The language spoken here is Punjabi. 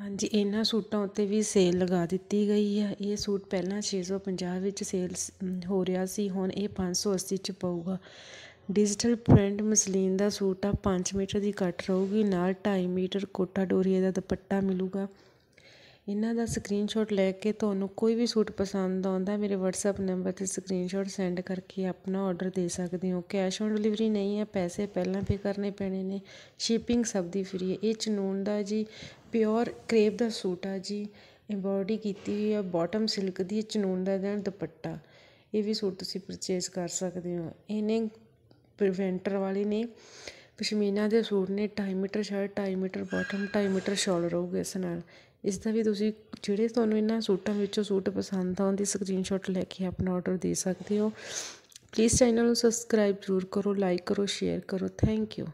ਹਾਂਜੀ ਇਹਨਾਂ ਸੂਟਾਂ ਉੱਤੇ ਵੀ ਸੇਲ ਲਗਾ ਦਿੱਤੀ ਗਈ ਹੈ ਇਹ ਸੂਟ ਪਹਿਲਾਂ 650 ਵਿੱਚ ਸੇਲ ਹੋ ਰਿਹਾ ਸੀ ਹੁਣ ਇਹ 580 'ਚ ਪਊਗਾ ਡਿਜੀਟਲ ਪ੍ਰਿੰਟ ਮਸਲੀਨ ਦਾ ਸੂਟ ਆ 5 ਮੀਟਰ ਦੀ ਕੱਟ ਰਹੂਗੀ ਨਾਲ 2.5 ਮੀਟਰ ਕੋਟਾ ਡੋਰੀਏ ਦਾ ਦੁਪੱਟਾ ਮਿਲੂਗਾ ਇਹਨਾਂ ਦਾ ਸਕਰੀਨਸ਼ਾਟ ਲੈ ਕੇ ਤੁਹਾਨੂੰ ਕੋਈ ਵੀ ਸੂਟ ਪਸੰਦ ਆਉਂਦਾ ਮੇਰੇ WhatsApp ਨੰਬਰ ਤੇ ਸਕਰੀਨਸ਼ਾਟ ਸੈਂਡ ਕਰਕੇ ਆਪਣਾ ਆਰਡਰ ਦੇ ਸਕਦੇ ਹੋ ਕੈਸ਼ ਔਨ ਡਿਲੀਵਰੀ ਨਹੀਂ ਹੈ ਪੈਸੇ ਪਹਿਲਾਂ ਪੇ ਕਰਨੇ ਪੈਣੇ ਨੇ ਸ਼ਿਪਿੰਗ ਸਭ ਦੀ ਫ੍ਰੀ ਹੈ ਇਹ ਚਨੂਨ ਦਾ ਜੀ ਪਿਓਰ ਕ੍ਰੇਪ ਦਾ ਸੂਟ ਆ ਜੀ ਐਮਬੋਡੀ ਕੀਤੀ ਹੋਈ ਹੈ ਬਾਟਮ ਸਿਲਕ ਦੀ ਚਨੂਨ ਦਾ ਜਨ ਦੁਪੱਟਾ ਇਹ ਵੀ ਸੂਟ ਤੁਸੀਂ ਪਰਚੇਸ ਕਰ ਸਕਦੇ ਹੋ ਇਹਨੇ ਪ੍ਰੀਵੈਂਟਰ ਵਾਲੀ ਨੇ ਪਸ਼ਮੀਨਾ ਦੇ ਸੂਟ ਨੇ ਢਾਈ ਮੀਟਰ ਸ਼ਰਟ ਢਾਈ ਮੀਟਰ ਬਾਟਮ ਢਾਈ ਮੀਟਰ ਸ਼ਾਲ ਰਹੂਗੇ ਇਸ ਨਾਲ ਇਸ ਦਾ ਵੀ ਤੁਸੀਂ ਜਿਹੜੇ ਤੁਹਾਨੂੰ ਇਹਨਾਂ ਸੂਟਾਂ ਵਿੱਚੋਂ ਸੂਟ ਪਸੰਦ ਆਉਂਦਾ ਦੀ ਸਕਰੀਨਸ਼ਾਟ ਲੈ ਕੇ ਆਪਣਾ ਆਰਡਰ ਦੇ ਸਕਦੇ ਹੋ ਪਲੀਜ਼ ਚੈਨਲ ਨੂੰ ਸਬਸਕ੍ਰਾਈਬ ਜ਼ਰੂਰ ਕਰੋ ਲਾਈਕ ਕਰੋ ਸ਼ੇਅਰ ਕਰੋ ਥੈਂਕ ਯੂ